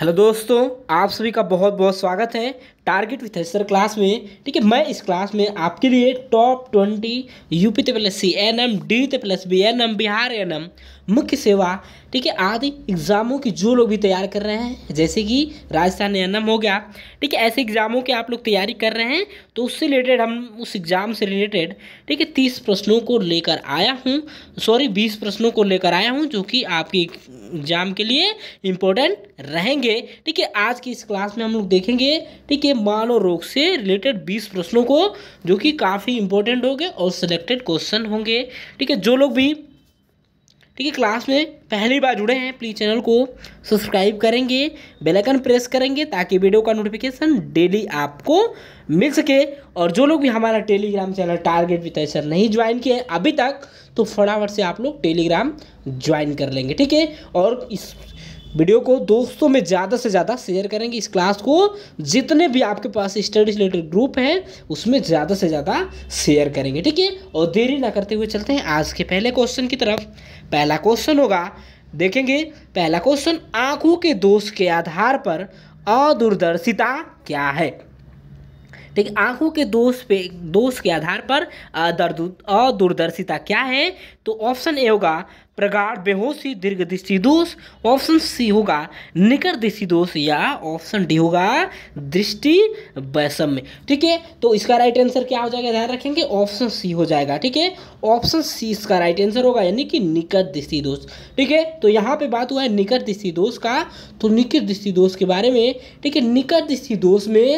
hello दोस्तों आप सभी का बहुत बहुत स्वागत है टारगेट विथ सर क्लास में ठीक है मैं इस क्लास में आपके लिए टॉप ट्वेंटी यूपी ते plus C N M D ते plus B N M Bihar N M मुख्य सेवा ठीक है आदि एग्ज़ामों की जो लोग भी तैयार कर रहे हैं जैसे कि राजस्थान एन एम हो गया ठीक है ऐसे एग्ज़ामों की आप लोग तैयारी कर रहे हैं तो उससे रिलेटेड हम उस एग्ज़ाम से रिलेटेड ठीक है तीस प्रश्नों को लेकर आया हूँ सॉरी बीस प्रश्नों को लेकर आया हूँ जो कि आपकी एग्जाम के लिए इम्पोर्टेंट रहेंगे ठीक है आज की इस क्लास में हम लोग देखेंगे ठीक है मानव और रोग से रिलेटेड बीस प्रश्नों को जो कि काफ़ी इंपॉर्टेंट होंगे और सिलेक्टेड क्वेश्चन होंगे ठीक है जो लोग भी ठीक है क्लास में पहली बार जुड़े हैं प्लीज़ चैनल को सब्सक्राइब करेंगे बेलाइकन प्रेस करेंगे ताकि वीडियो का नोटिफिकेशन डेली आपको मिल सके और जो लोग भी हमारा टेलीग्राम चैनल टारगेट भी सर नहीं ज्वाइन किए अभी तक तो फटाफट से आप लोग टेलीग्राम ज्वाइन कर लेंगे ठीक है और इस वीडियो को दोस्तों में ज़्यादा से ज़्यादा शेयर करेंगे इस क्लास को जितने भी आपके पास स्टडी रिलेटेड ग्रुप हैं उसमें ज़्यादा से ज़्यादा शेयर करेंगे ठीक है और देरी ना करते हुए चलते हैं आज के पहले क्वेश्चन की तरफ पहला क्वेश्चन होगा देखेंगे पहला क्वेश्चन आंखों के दोष के आधार पर अदूरदर्शिता क्या है लेकिन आंखों के दोष पे दोष के आधार पर दर्द अदूरदर्शिता क्या है तो ऑप्शन ए होगा प्रगाढ़ बेहोशी दीर्घ दृष्टि दोष ऑप्शन सी होगा निकर दृष्टि दोष या ऑप्शन डी होगा दृष्टि वैषम्य ठीक है तो इसका राइट आंसर क्या हो जाएगा ध्यान रखेंगे ऑप्शन सी हो जाएगा ठीक है ऑप्शन सी इसका राइट आंसर होगा यानी कि निकर दृष्टि दोष ठीक है तो यहाँ पे बात हुआ है निकर दृष्टि दोष का तो निकर दृष्टि दोष के बारे में ठीक है निकर दृष्टि दोष में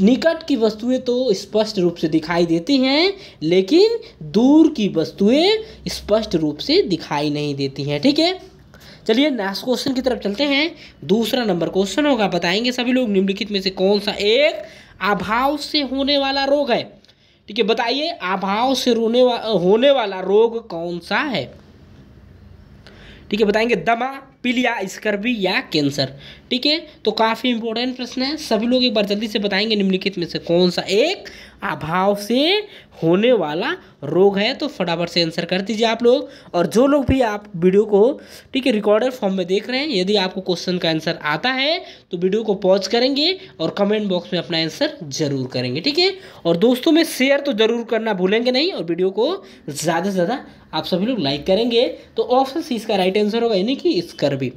निकट की वस्तुएं तो स्पष्ट रूप से दिखाई देती हैं लेकिन दूर की वस्तुएं स्पष्ट रूप से दिखाई नहीं देती हैं ठीक है चलिए नेक्स्ट क्वेश्चन की तरफ चलते हैं दूसरा नंबर क्वेश्चन होगा बताएंगे सभी लोग निम्नलिखित में से कौन सा एक अभाव से होने वाला रोग है ठीक है बताइए अभाव से रोने वा, होने वाला रोग कौन सा है ठीक है बताएंगे दमा पीलिया स्कर्वी या कैंसर ठीक है तो काफ़ी इंपॉर्टेंट प्रश्न है सभी लोग एक बार जल्दी से बताएंगे निम्नलिखित में से कौन सा एक अभाव से होने वाला रोग है तो फटाफट से आंसर कर दीजिए आप लोग और जो लोग भी आप वीडियो को ठीक है रिकॉर्डेड फॉर्म में देख रहे हैं यदि आपको क्वेश्चन का आंसर आता है तो वीडियो को पॉज करेंगे और कमेंट बॉक्स में अपना आंसर जरूर करेंगे ठीक है और दोस्तों में शेयर तो जरूर करना भूलेंगे नहीं और वीडियो को ज़्यादा से ज़्यादा आप सभी लोग लाइक करेंगे तो ऑप्शन सी इसका राइट आंसर होगा यानी कि स्कर भी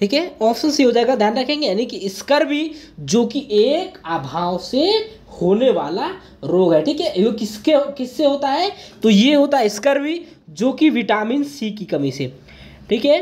ठीक है ऑप्शन सी हो जाएगा ध्यान रखेंगे यानी कि स्कर भी जो कि एक अभाव से होने वाला रोग है ठीक है ये किसके किससे होता है तो ये होता है स्कर भी जो कि विटामिन सी की कमी से ठीक है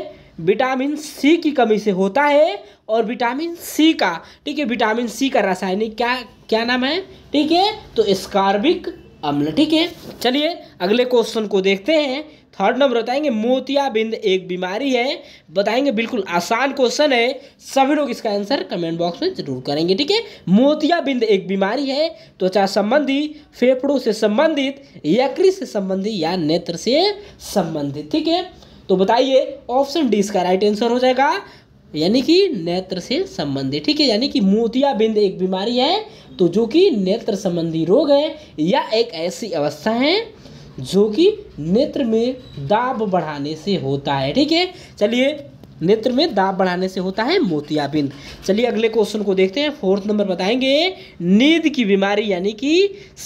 विटामिन सी की कमी से होता है और विटामिन सी का ठीक है विटामिन सी का रासायनिक क्या क्या नाम है ठीक है तो स्कार्बिक अम्ल मतलब ठीक है चलिए अगले क्वेश्चन को देखते हैं थर्ड नंबर बताएंगे मोतियाबिंद एक बीमारी है बताएंगे बिल्कुल आसान क्वेश्चन है सभी लोग इसका आंसर कमेंट बॉक्स में जरूर करेंगे ठीक है मोतियाबिंद एक बीमारी है त्वचा तो संबंधी फेफड़ों से संबंधित यकृत से संबंधित या नेत्र से संबंधित ठीक है तो बताइए ऑप्शन डी इसका राइट आंसर हो जाएगा यानी कि नेत्र से संबंधित ठीक है यानी कि मोतियाबिंद एक बीमारी है तो जो कि नेत्र संबंधी रोग है या एक ऐसी अवस्था है जो कि नेत्र में दाब बढ़ाने से होता है ठीक है चलिए नेत्र में दाब बढ़ाने से होता है मोतियाबिंद चलिए अगले क्वेश्चन को देखते हैं फोर्थ नंबर बताएंगे नींद की बीमारी यानी कि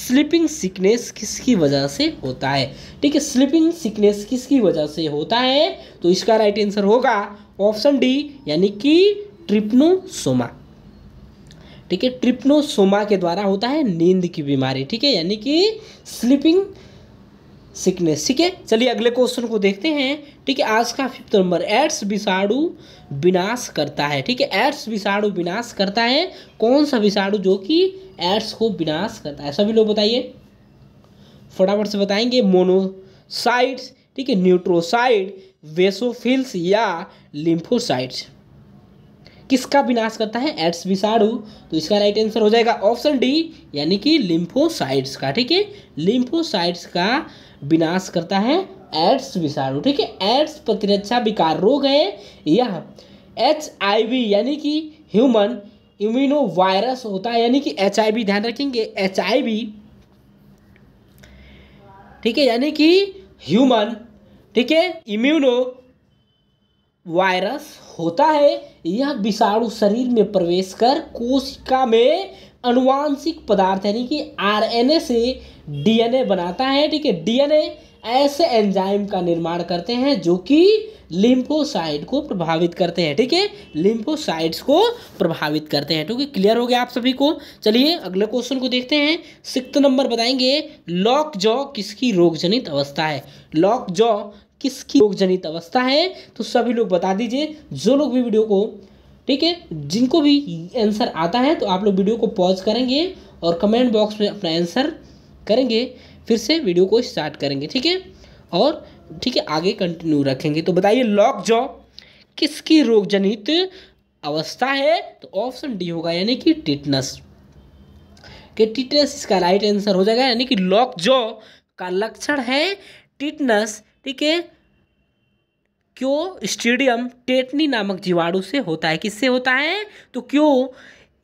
स्लीपिंग सिकनेस किसकी वजह से होता है ठीक है स्लीपिंग सिकनेस किसकी वजह से होता है तो इसका राइट आंसर होगा ऑप्शन डी यानी कि ट्रिप्नोसोमा ठीक है ट्रिप्नोसोमा के द्वारा होता है नींद की बीमारी ठीक है यानी कि स्लीपिंग सिकनेस ठीक है चलिए अगले क्वेश्चन को देखते हैं ठीक है आज का फिफ्थ नंबर एड्स विषाणु विनाश करता है ठीक है एड्स विषाणु विनाश करता है कौन सा विषाणु जो कि एड्स को विनाश करता है सभी लोग बताइए फटाफट से बताएंगे मोनोसाइट्स ठीक है न्यूट्रोसाइड वेसोफिल्स या लिम्फोसाइट्स किसका विनाश करता है एड्स विषाणु तो इसका राइट आंसर हो जाएगा ऑप्शन डी यानी कि लिम्फोसाइड्स का ठीक है लिम्फोसाइड्स का विनाश करता है एड्स विषाणु ठीक है एड्स प्रतिरक्षा विकार रोग है यह एच यानी कि ह्यूमन इम्यूनो वायरस होता है यानी कि एच ध्यान रखेंगे एच ठीक है यानी कि ह्यूमन ठीक है इम्यूनो वायरस होता है यह विषाणु शरीर में प्रवेश कर कोशिका में अनुवांशिक पदार्थ यानी कि आरएनए से डीएनए बनाता है ठीक है डीएनए ऐसे एंजाइम का निर्माण करते हैं जो कि लिम्फोसाइड को प्रभावित करते हैं ठीक है लिम्फोसाइड्स को प्रभावित करते हैं ठीक है क्लियर हो गया आप सभी को चलिए अगले क्वेश्चन को देखते हैं सिक्स नंबर बताएंगे लॉक जॉ किसकी रोगजनित अवस्था है लॉक जॉ किसकी रोग जनित अवस्था है तो सभी लोग बता दीजिए जो लोग भी वीडियो को ठीक है जिनको भी आंसर आता है तो आप लोग वीडियो को पॉज करेंगे और कमेंट बॉक्स में अपना आंसर करेंगे फिर से वीडियो को स्टार्ट करेंगे ठीक है और ठीक है आगे कंटिन्यू रखेंगे तो बताइए लॉक जॉ किसकी रोग जनित अवस्था है तो ऑप्शन डी होगा यानी कि टिटनस के टिटनस इसका राइट आंसर हो जाएगा यानी कि लॉक जॉ का लक्षण है टिटनस ठीक है क्यों स्टेडियम टेटनी नामक जीवाणु से होता है किससे होता है तो क्यों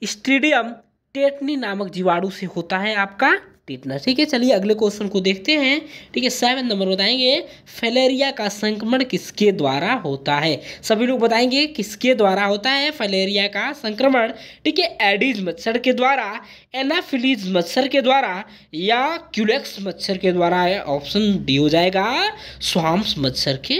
स्टेडियम टेटनी नामक जीवाणु से होता है आपका टीटना ठीक है चलिए अगले क्वेश्चन को देखते हैं ठीक है सेवन नंबर बताएंगे फलेरिया का संक्रमण किसके द्वारा होता है सभी लोग बताएंगे किसके द्वारा होता है फलेरिया का संक्रमण ठीक है एडिज मच्छर के द्वारा एनाफिलीज मच्छर के द्वारा या क्यूलेक्स मच्छर के द्वारा ऑप्शन डी हो जाएगा स्वाम्स मच्छर के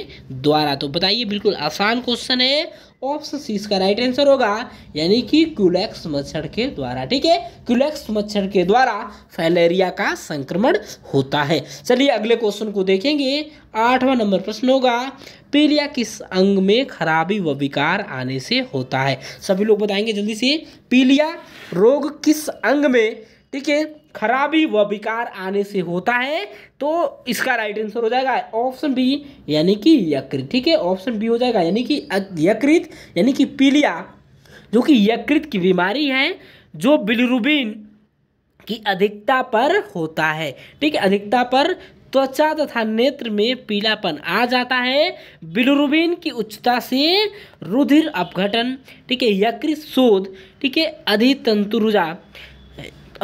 द्वारा तो बताइए बिल्कुल आसान क्वेश्चन है ऑप्शन सी इसका राइट आंसर होगा यानी कि क्यूलेक्स मच्छर के द्वारा ठीक है क्यूलेक्स मच्छर के द्वारा फैलेरिया का संक्रमण होता है चलिए अगले क्वेश्चन को देखेंगे आठवां नंबर प्रश्न होगा पीलिया किस अंग में खराबी व विकार आने से होता है सभी लोग बताएंगे जल्दी से पीलिया रोग किस अंग में ठीक है खराबी व विकार आने से होता है तो इसका राइट आंसर हो जाएगा ऑप्शन बी यानी कि यकृत ठीक है ऑप्शन बी हो जाएगा यानी कि यकृत यानी कि पीलिया जो कि यकृत की बीमारी है जो बिलरुबिन की अधिकता पर होता है ठीक है अधिकता पर त्वचा तथा नेत्र में पीलापन आ जाता है बिलुरुबिन की उच्चता से रुधिर अपघटन ठीक है यकृत शोध ठीक है अधितंतुरुजा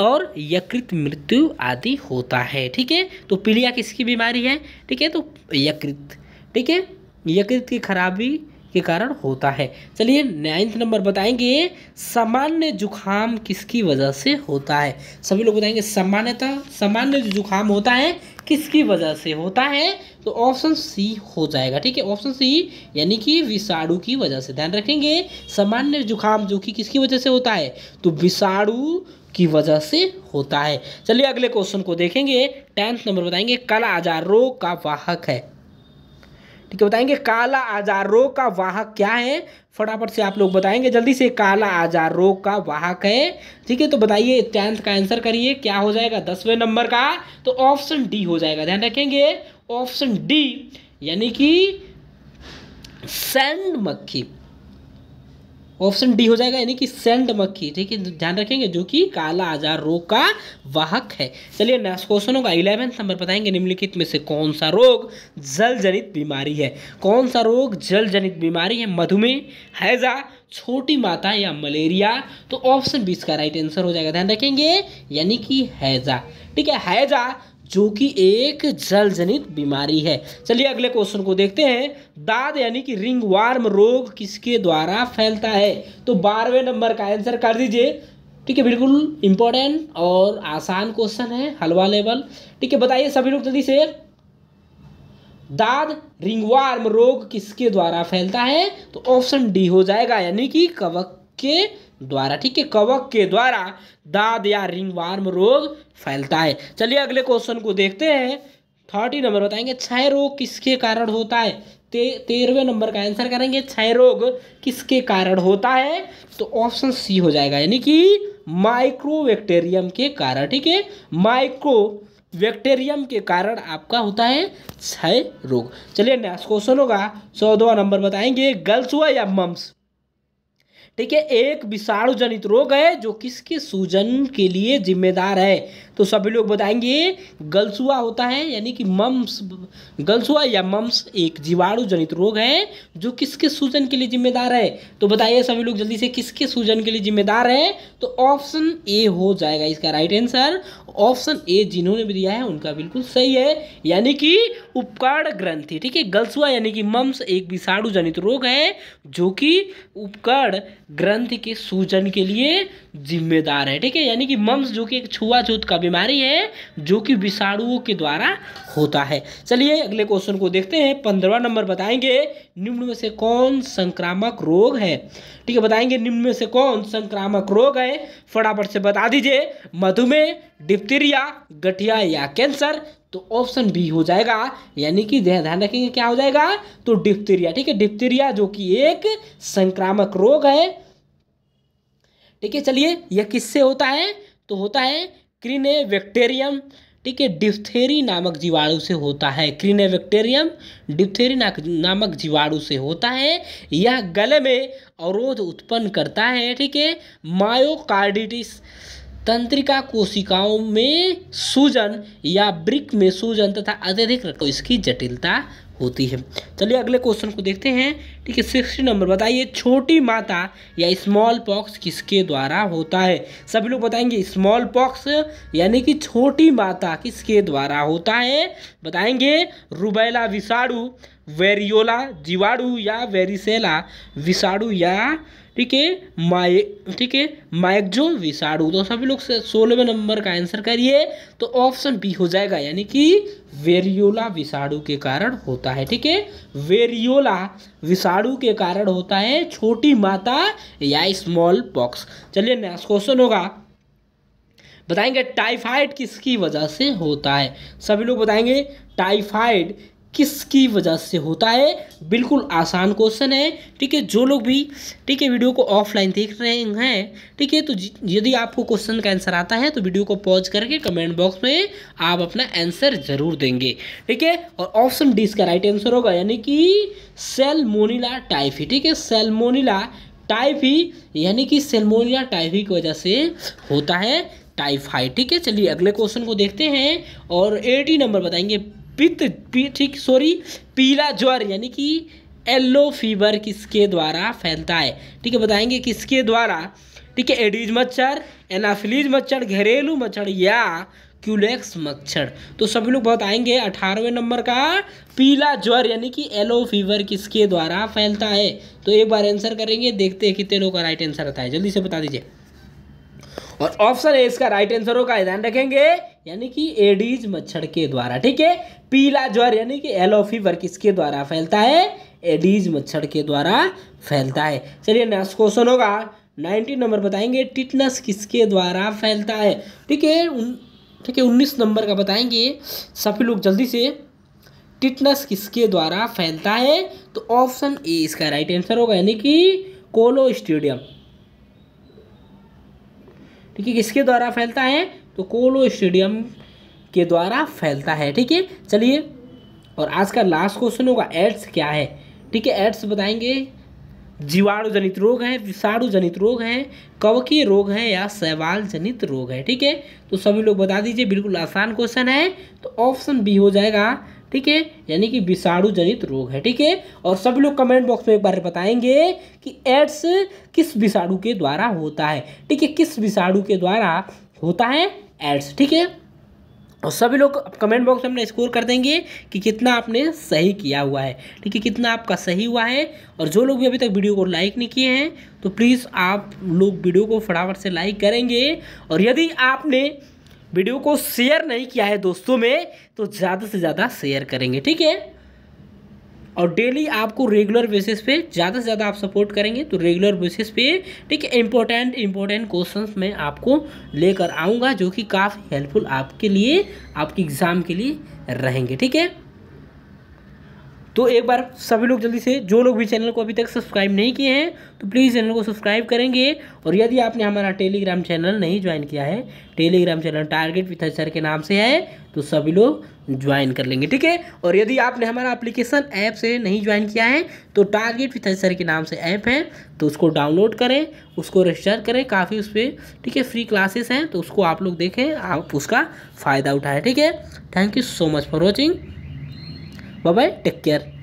और यकृत मृत्यु आदि होता है ठीक है तो पीलिया किसकी बीमारी है ठीक है तो यकृत ठीक है यकृत की खराबी के कारण होता है चलिए नाइन्थ नंबर बताएंगे सामान्य जुखाम किसकी वजह से होता है सभी लोग बताएंगे सामान्यता सामान्य जो जुखाम होता है किसकी वजह से होता है तो ऑप्शन सी हो जाएगा ठीक है ऑप्शन सी यानी कि विषाणु की वजह से ध्यान रखेंगे सामान्य जुखाम जो कि किसकी वजह से होता है तो विषाणु की वजह से होता है चलिए अगले क्वेश्चन को देखेंगे टेंथ नंबर बताएंगे काला आजार रोग का वाहक है ठीक है बताएंगे काला आजार रोग का वाहक क्या है फटाफट से आप लोग बताएंगे जल्दी से काला आजार रोग का वाहक है ठीक है तो बताइए टेंथ का आंसर करिए क्या हो जाएगा दसवें नंबर का तो ऑप्शन डी हो जाएगा ध्यान रखेंगे ऑप्शन डी यानी कि सैंड मक्खी ऑप्शन डी हो जाएगा यानी कि सेंड मक्खी ठीक है ध्यान रखेंगे जो कि काला आजार रोग का वाहक है चलिए नेक्स्ट क्वेश्चन होगा इलेवेंथ नंबर बताएंगे निम्नलिखित में से कौन सा रोग जल जनित बीमारी है कौन सा रोग जल जनित बीमारी है मधुमेह हैजा छोटी माता या मलेरिया तो ऑप्शन बी इसका राइट आंसर हो जाएगा ध्यान रखेंगे यानी कि हैजा ठीक है हैजा जो कि एक जल जनित बीमारी है चलिए अगले क्वेश्चन को देखते हैं दाद यानी कि रिंग वार्म रोग किसके द्वारा फैलता है तो बारहवें नंबर का आंसर कर दीजिए ठीक है बिल्कुल इंपॉर्टेंट और आसान क्वेश्चन है हलवा लेवल ठीक है बताइए सभी लोग जल्दी से दाद रिंगवार्म रोग किसके द्वारा फैलता है तो ऑप्शन डी हो जाएगा यानी कि कवक के द्वारा ठीक है कवक के द्वारा दाद या रिंगवार्म रोग फैलता है चलिए अगले क्वेश्चन को देखते हैं थर्टी नंबर बताएंगे क्षय रोग किसके कारण होता है ते तेरहवें नंबर का आंसर करेंगे क्षय रोग किसके कारण होता है तो ऑप्शन सी हो जाएगा यानी कि माइक्रोवेक्टेरियम के कारण ठीक है माइक्रो बैक्टेरियम के कारण आपका होता है क्षय रोग चलिए नेक्स्ट क्वेश्चन होगा चौदह नंबर बताएंगे गर्ल्स हुआ या मम्स ठीक है एक विषाणु जनित रोग है जो किसके सूजन के लिए जिम्मेदार है तो सभी लोग बताएंगे गलसुआ होता है यानी कि मम्स गलसुआ या मम्स एक जीवाणु जनित रोग है जो किसके सूजन के लिए जिम्मेदार है तो बताइए सभी लोग जल्दी से किसके सूजन के लिए जिम्मेदार है तो ऑप्शन ए हो जाएगा इसका राइट आंसर ऑप्शन ए जिन्होंने भी दिया है उनका बिल्कुल सही है यानी कि उपकार ग्रंथि ठीक है गलसुआ यानी कि मम्स एक विषाणु जनित रोग है जो कि उपकरण ग्रंथ के सूजन के लिए जिम्मेदार है ठीक है यानी कि मम्स जो कि एक छुआछूत का बीमारी है जो कि विषाणुओं के द्वारा होता है चलिए अगले क्वेश्चन को देखते हैं पंद्रवा नंबर बताएंगे निम्न में से कौन संक्रामक रोग है ठीक है बताएंगे निम्न में से कौन संक्रामक रोग है फटाफट से बता दीजिए मधुमेह डिप्थीरिया गठिया या कैंसर तो ऑप्शन बी हो जाएगा यानी कि ध्यान रखेंगे क्या हो जाएगा तो डिप्थीरिया ठीक है डिप्थीरिया जो कि एक संक्रामक रोग है ठीक है चलिए यह किससे होता है तो होता है क्रिने बैक्टेरियम ठीक है डिप्थेरी नामक जीवाणु से होता है क्रिने क्रीनेबैक्टेरियम डिप्थेरी नामक जीवाणु से होता है यह गले में अवरोध उत्पन्न करता है ठीक है मायोकार्डिटिस तंत्रिका कोशिकाओं में सूजन या ब्रिक में सूजन तथा अत्यधिक रक्त इसकी जटिलता होती है चलिए अगले क्वेश्चन को देखते हैं ठीक है सिक्सटी नंबर बताइए छोटी माता या स्मॉल पॉक्स किसके द्वारा होता है सभी लोग बताएंगे स्मॉल पॉक्स यानी कि छोटी माता किसके द्वारा होता है बताएंगे रुबैला विषाणु वेरियोला जीवाणु या वेरिसेला विषाणु या ठीक है माय ठीक है माइक्जो विषाणु तो सभी लोग सोलहवे नंबर का आंसर करिए तो ऑप्शन बी हो जाएगा यानी कि वेरियोला विषाणु के कारण होता है ठीक है वेरियोला विषाणु के कारण होता है छोटी माता या स्मॉल पॉक्स चलिए नेक्स्ट क्वेश्चन होगा बताएंगे टाइफाइड किसकी वजह से होता है सभी लोग बताएंगे टाइफाइड किसकी वजह से होता है बिल्कुल आसान क्वेश्चन है ठीक है जो लोग भी ठीक है वीडियो को ऑफलाइन देख रहे हैं ठीक है तो यदि आपको क्वेश्चन का आंसर आता है तो वीडियो को पॉज करके कमेंट बॉक्स में आप अपना आंसर जरूर देंगे ठीक है और ऑप्शन डी इसका राइट आंसर होगा यानी कि सेलमोनिला टाइफी ठीक है सेलमोनिला टाइफी यानी कि सेलमोनिला टाइफी की वजह से होता है टाइफाइड ठीक है चलिए अगले क्वेश्चन को देखते हैं और एटी नंबर बताएंगे पित्त पी, ठीक सॉरी पीला ज्वर यानी कि एल्लो फीवर किसके द्वारा फैलता है ठीक है बताएंगे किसके द्वारा ठीक है एडीज मच्छर एनाफिलीज मच्छर घरेलू मच्छर या क्यूलेक्स मच्छर तो सभी लोग बहुत आएंगे अठारहवें नंबर का पीला ज्वर यानी कि एलो फीवर किसके द्वारा फैलता है तो एक बार आंसर करेंगे देखते हैं कितने लोग का राइट आंसर आता है जल्दी से बता दीजिए और ऑप्शन ए इसका राइट आंसर होगा ध्यान रखेंगे यानी कि एडीज मच्छर के द्वारा ठीक है पीला ज्वर यानी कि एलो फीवर किसके द्वारा फैलता है एडीज मच्छर के द्वारा फैलता है चलिए नेक्स्ट क्वेश्चन होगा नाइनटीन नंबर बताएंगे टिटनस किसके द्वारा फैलता है ठीक है ठीक है उन्नीस नंबर का बताएंगे सभी लोग जल्दी से टिटनस किसके द्वारा फैलता है तो ऑप्शन ए इसका राइट आंसर होगा यानी कि कोलो स्टेडियम ठीक है किसके द्वारा फैलता है तो कोलो स्टेडियम के द्वारा फैलता है ठीक है चलिए और आज का लास्ट क्वेश्चन होगा एड्स क्या है ठीक है एड्स बताएंगे जीवाणु जनित रोग है विषाणु जनित रोग है कवकीय रोग है या सवाल जनित रोग है ठीक है तो सभी लोग बता दीजिए बिल्कुल आसान क्वेश्चन है तो ऑप्शन बी हो जाएगा ठीक है यानी कि विषाणु जनित रोग है ठीक है और सभी लोग कमेंट बॉक्स में एक बार बताएंगे कि एड्स किस विषाणु के द्वारा होता है ठीक है किस विषाणु के द्वारा होता है एड्स ठीक है और सभी लोग कमेंट बॉक्स में अपना स्कोर कर देंगे कि कितना आपने सही किया हुआ है ठीक है कितना आपका सही हुआ है और जो लोग भी अभी तक वीडियो को लाइक नहीं किए हैं तो प्लीज़ आप लोग वीडियो को फटाफट से लाइक करेंगे और यदि आपने वीडियो को शेयर नहीं किया है दोस्तों में तो ज़्यादा से ज़्यादा शेयर करेंगे ठीक है और डेली आपको रेगुलर बेसिस पे ज़्यादा से ज़्यादा आप सपोर्ट करेंगे तो रेगुलर बेसिस पे ठीक है इंपॉर्टेंट इंपॉर्टेंट क्वेश्चंस मैं आपको लेकर आऊँगा जो कि काफ़ी हेल्पफुल आपके लिए आपके एग्ज़ाम के लिए रहेंगे ठीक है तो एक बार सभी लोग जल्दी से जो लोग भी चैनल को अभी तक सब्सक्राइब नहीं किए हैं तो प्लीज़ चैनल को सब्सक्राइब करेंगे और यदि आपने हमारा टेलीग्राम चैनल नहीं ज्वाइन किया है telegram channel target with sir के नाम से है तो सभी लोग ज्वाइन कर लेंगे ठीक है और यदि आपने हमारा एप्लीकेशन ऐप से नहीं ज्वाइन किया है तो टारगेट विथ सर के नाम से ऐप है तो उसको डाउनलोड करें उसको रजिस्टर करें काफ़ी उस पर ठीक है फ्री क्लासेस हैं तो उसको आप लोग देखें आप उसका फ़ायदा उठाएं ठीक है thank you so much for watching bye take care